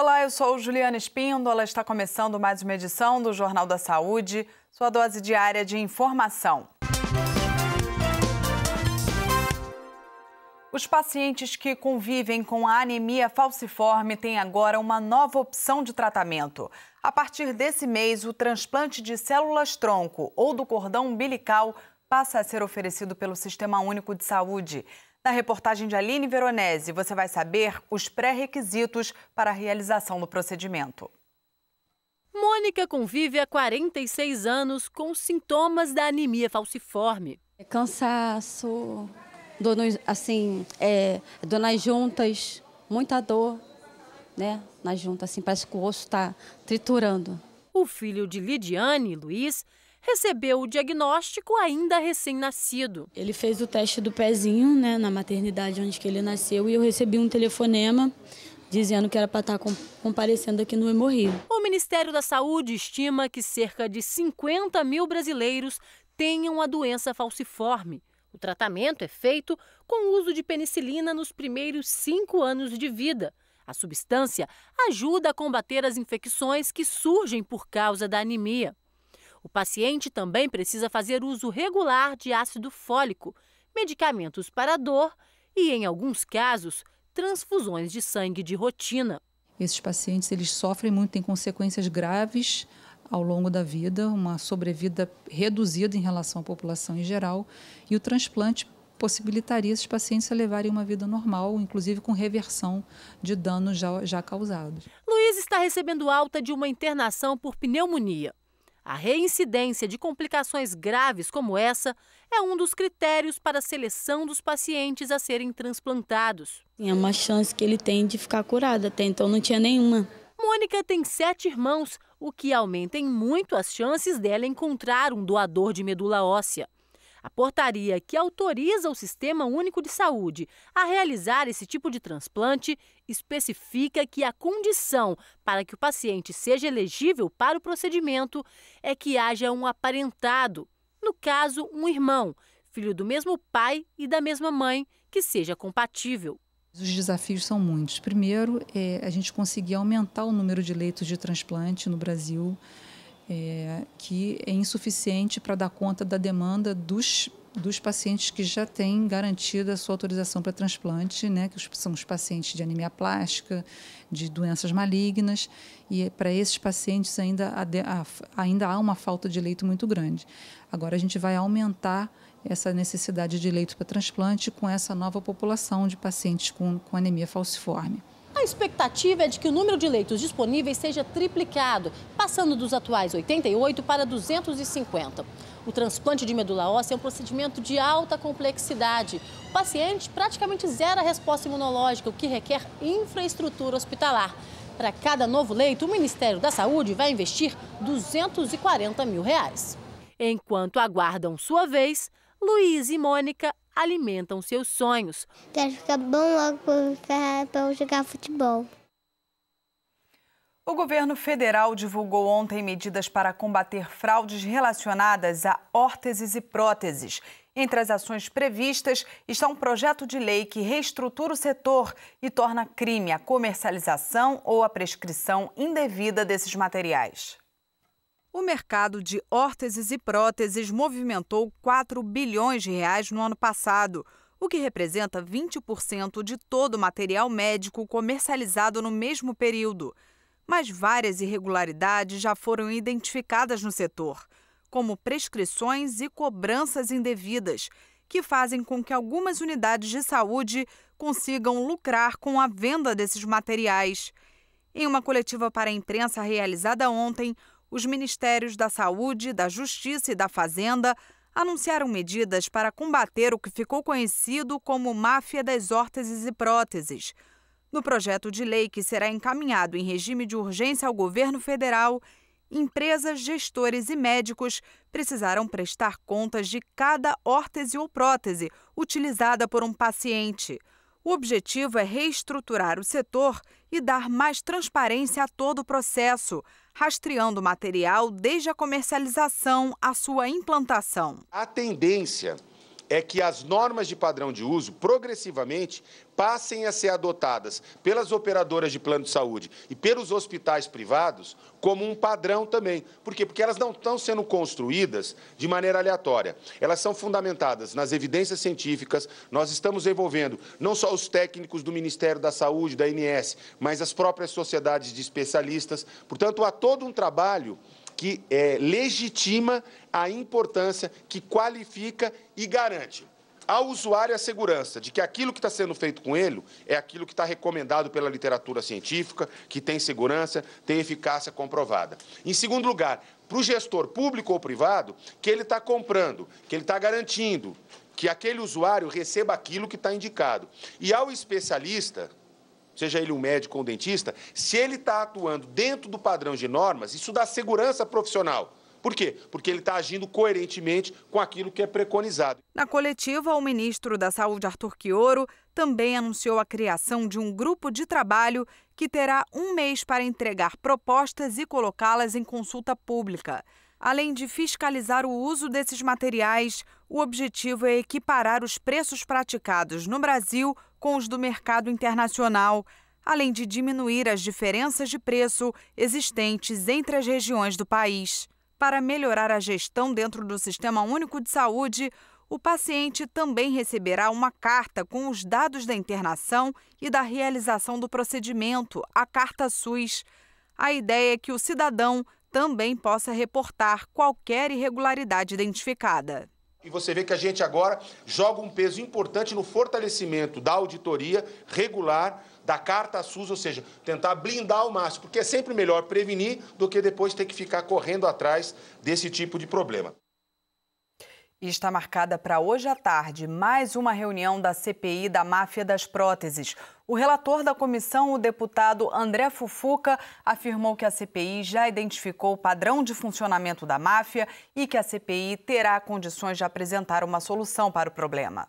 Olá, eu sou Juliana Espíndola. Está começando mais uma edição do Jornal da Saúde, sua dose diária de informação. Os pacientes que convivem com a anemia falciforme têm agora uma nova opção de tratamento. A partir desse mês, o transplante de células tronco ou do cordão umbilical passa a ser oferecido pelo Sistema Único de Saúde. Na reportagem de Aline Veronese, você vai saber os pré-requisitos para a realização do procedimento. Mônica convive há 46 anos com sintomas da anemia falciforme. É cansaço, dor nos, assim, é, dor nas juntas, muita dor, né? Nas juntas, assim, parece que o osso está triturando. O filho de Lidiane, Luiz, recebeu o diagnóstico ainda recém-nascido. Ele fez o teste do pezinho, né, na maternidade onde ele nasceu, e eu recebi um telefonema dizendo que era para estar tá comparecendo aqui no Hemorrio. O Ministério da Saúde estima que cerca de 50 mil brasileiros tenham a doença falciforme. O tratamento é feito com o uso de penicilina nos primeiros cinco anos de vida. A substância ajuda a combater as infecções que surgem por causa da anemia. O paciente também precisa fazer uso regular de ácido fólico, medicamentos para dor e, em alguns casos, transfusões de sangue de rotina. Esses pacientes eles sofrem muito, têm consequências graves ao longo da vida, uma sobrevida reduzida em relação à população em geral, e o transplante possibilitaria esses pacientes a levarem uma vida normal, inclusive com reversão de danos já, já causados. Luiz está recebendo alta de uma internação por pneumonia. A reincidência de complicações graves como essa é um dos critérios para a seleção dos pacientes a serem transplantados. É uma chance que ele tem de ficar curado, até então não tinha nenhuma. Mônica tem sete irmãos, o que aumenta em muito as chances dela encontrar um doador de medula óssea. A portaria que autoriza o Sistema Único de Saúde a realizar esse tipo de transplante especifica que a condição para que o paciente seja elegível para o procedimento é que haja um aparentado, no caso, um irmão, filho do mesmo pai e da mesma mãe, que seja compatível. Os desafios são muitos. Primeiro, é a gente conseguir aumentar o número de leitos de transplante no Brasil é, que é insuficiente para dar conta da demanda dos, dos pacientes que já têm garantida a sua autorização para transplante, né, que são os pacientes de anemia plástica, de doenças malignas, e é, para esses pacientes ainda há, ainda há uma falta de leito muito grande. Agora a gente vai aumentar essa necessidade de leito para transplante com essa nova população de pacientes com, com anemia falciforme. A expectativa é de que o número de leitos disponíveis seja triplicado, passando dos atuais 88 para 250. O transplante de medula óssea é um procedimento de alta complexidade. O paciente praticamente zera a resposta imunológica, o que requer infraestrutura hospitalar. Para cada novo leito, o Ministério da Saúde vai investir 240 mil reais. Enquanto aguardam sua vez, Luiz e Mônica alimentam seus sonhos. Quero ficar bom logo para jogar futebol. O governo federal divulgou ontem medidas para combater fraudes relacionadas a órteses e próteses. Entre as ações previstas está um projeto de lei que reestrutura o setor e torna crime a comercialização ou a prescrição indevida desses materiais. O mercado de órteses e próteses movimentou 4 bilhões de reais no ano passado, o que representa 20% de todo o material médico comercializado no mesmo período. Mas várias irregularidades já foram identificadas no setor, como prescrições e cobranças indevidas, que fazem com que algumas unidades de saúde consigam lucrar com a venda desses materiais. Em uma coletiva para a imprensa realizada ontem, os ministérios da Saúde, da Justiça e da Fazenda anunciaram medidas para combater o que ficou conhecido como máfia das órteses e próteses. No projeto de lei que será encaminhado em regime de urgência ao governo federal, empresas, gestores e médicos precisarão prestar contas de cada órtese ou prótese utilizada por um paciente. O objetivo é reestruturar o setor e dar mais transparência a todo o processo, rastreando o material desde a comercialização à sua implantação. A tendência é que as normas de padrão de uso, progressivamente, passem a ser adotadas pelas operadoras de plano de saúde e pelos hospitais privados como um padrão também. Por quê? Porque elas não estão sendo construídas de maneira aleatória. Elas são fundamentadas nas evidências científicas. Nós estamos envolvendo não só os técnicos do Ministério da Saúde, da INS, mas as próprias sociedades de especialistas. Portanto, há todo um trabalho que é, legitima a importância, que qualifica e garante ao usuário a segurança de que aquilo que está sendo feito com ele é aquilo que está recomendado pela literatura científica, que tem segurança, tem eficácia comprovada. Em segundo lugar, para o gestor público ou privado, que ele está comprando, que ele está garantindo que aquele usuário receba aquilo que está indicado. E ao especialista, seja ele um médico ou um dentista, se ele está atuando dentro do padrão de normas, isso dá segurança profissional. Por quê? Porque ele está agindo coerentemente com aquilo que é preconizado. Na coletiva, o ministro da Saúde, Arthur Quioro, também anunciou a criação de um grupo de trabalho que terá um mês para entregar propostas e colocá-las em consulta pública. Além de fiscalizar o uso desses materiais, o objetivo é equiparar os preços praticados no Brasil com os do mercado internacional, além de diminuir as diferenças de preço existentes entre as regiões do país. Para melhorar a gestão dentro do Sistema Único de Saúde, o paciente também receberá uma carta com os dados da internação e da realização do procedimento, a Carta SUS. A ideia é que o cidadão também possa reportar qualquer irregularidade identificada. E você vê que a gente agora joga um peso importante no fortalecimento da auditoria regular da carta SUS, ou seja, tentar blindar o máximo, porque é sempre melhor prevenir do que depois ter que ficar correndo atrás desse tipo de problema. E está marcada para hoje à tarde mais uma reunião da CPI da máfia das próteses. O relator da comissão, o deputado André Fufuca, afirmou que a CPI já identificou o padrão de funcionamento da máfia e que a CPI terá condições de apresentar uma solução para o problema.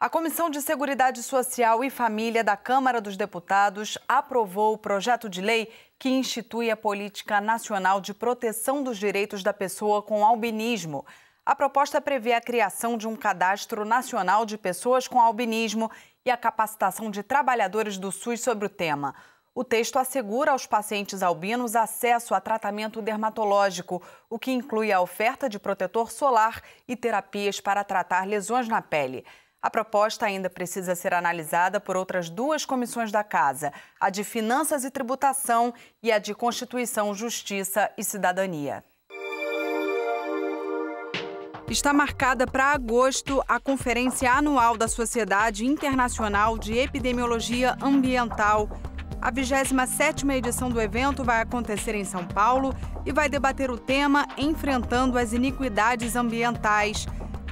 A Comissão de Seguridade Social e Família da Câmara dos Deputados aprovou o projeto de lei que institui a Política Nacional de Proteção dos Direitos da Pessoa com Albinismo. A proposta prevê a criação de um cadastro nacional de pessoas com albinismo e a capacitação de trabalhadores do SUS sobre o tema. O texto assegura aos pacientes albinos acesso a tratamento dermatológico, o que inclui a oferta de protetor solar e terapias para tratar lesões na pele. A proposta ainda precisa ser analisada por outras duas comissões da Casa, a de Finanças e Tributação e a de Constituição, Justiça e Cidadania está marcada para agosto a Conferência Anual da Sociedade Internacional de Epidemiologia Ambiental. A 27ª edição do evento vai acontecer em São Paulo e vai debater o tema Enfrentando as Iniquidades Ambientais.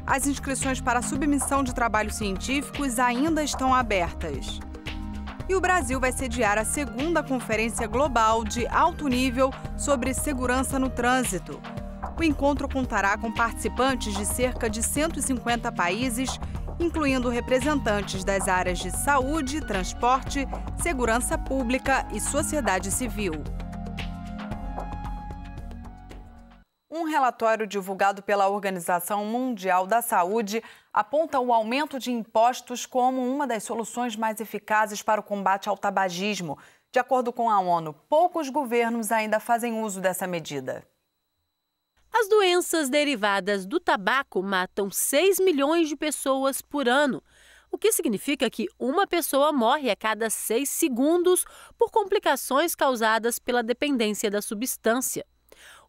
As inscrições para submissão de trabalhos científicos ainda estão abertas. E o Brasil vai sediar a segunda Conferência Global de Alto Nível sobre Segurança no Trânsito. O encontro contará com participantes de cerca de 150 países, incluindo representantes das áreas de saúde, transporte, segurança pública e sociedade civil. Um relatório divulgado pela Organização Mundial da Saúde aponta o aumento de impostos como uma das soluções mais eficazes para o combate ao tabagismo. De acordo com a ONU, poucos governos ainda fazem uso dessa medida. As doenças derivadas do tabaco matam 6 milhões de pessoas por ano, o que significa que uma pessoa morre a cada 6 segundos por complicações causadas pela dependência da substância.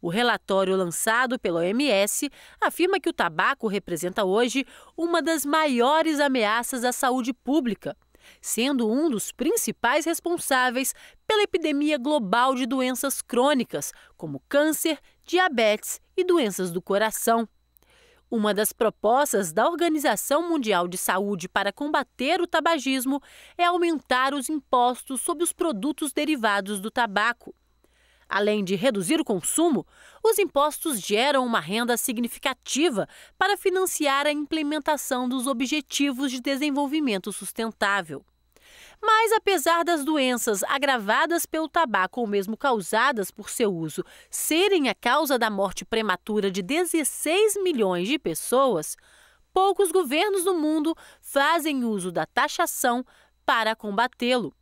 O relatório lançado pela OMS afirma que o tabaco representa hoje uma das maiores ameaças à saúde pública, sendo um dos principais responsáveis pela epidemia global de doenças crônicas, como câncer, diabetes e doenças do coração. Uma das propostas da Organização Mundial de Saúde para combater o tabagismo é aumentar os impostos sobre os produtos derivados do tabaco. Além de reduzir o consumo, os impostos geram uma renda significativa para financiar a implementação dos Objetivos de Desenvolvimento Sustentável. Mas apesar das doenças agravadas pelo tabaco ou mesmo causadas por seu uso serem a causa da morte prematura de 16 milhões de pessoas, poucos governos no mundo fazem uso da taxação para combatê-lo.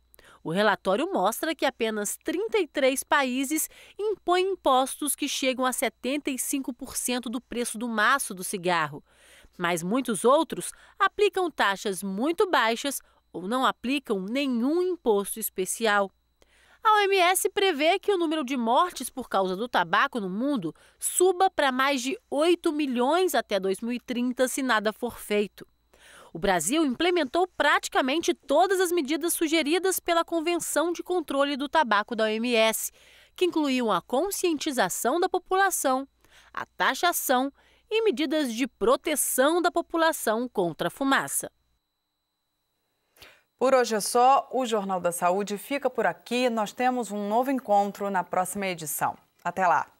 O relatório mostra que apenas 33 países impõem impostos que chegam a 75% do preço do maço do cigarro, mas muitos outros aplicam taxas muito baixas ou não aplicam nenhum imposto especial. A OMS prevê que o número de mortes por causa do tabaco no mundo suba para mais de 8 milhões até 2030 se nada for feito. O Brasil implementou praticamente todas as medidas sugeridas pela Convenção de Controle do Tabaco da OMS, que incluíam a conscientização da população, a taxação e medidas de proteção da população contra a fumaça. Por hoje é só, o Jornal da Saúde fica por aqui. Nós temos um novo encontro na próxima edição. Até lá!